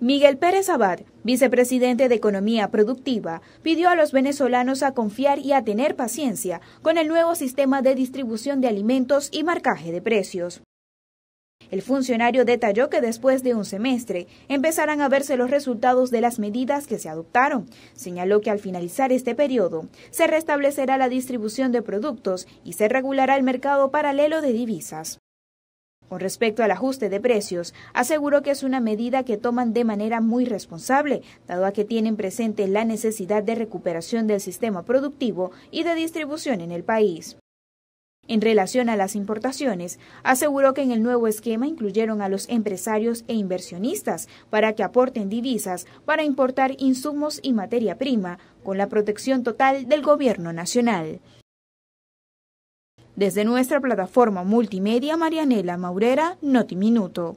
Miguel Pérez Abad, vicepresidente de Economía Productiva, pidió a los venezolanos a confiar y a tener paciencia con el nuevo sistema de distribución de alimentos y marcaje de precios. El funcionario detalló que después de un semestre empezarán a verse los resultados de las medidas que se adoptaron. Señaló que al finalizar este periodo se restablecerá la distribución de productos y se regulará el mercado paralelo de divisas. Con respecto al ajuste de precios, aseguró que es una medida que toman de manera muy responsable, dado a que tienen presente la necesidad de recuperación del sistema productivo y de distribución en el país. En relación a las importaciones, aseguró que en el nuevo esquema incluyeron a los empresarios e inversionistas para que aporten divisas para importar insumos y materia prima, con la protección total del Gobierno Nacional. Desde nuestra plataforma multimedia Marianela Maurera, Notiminuto.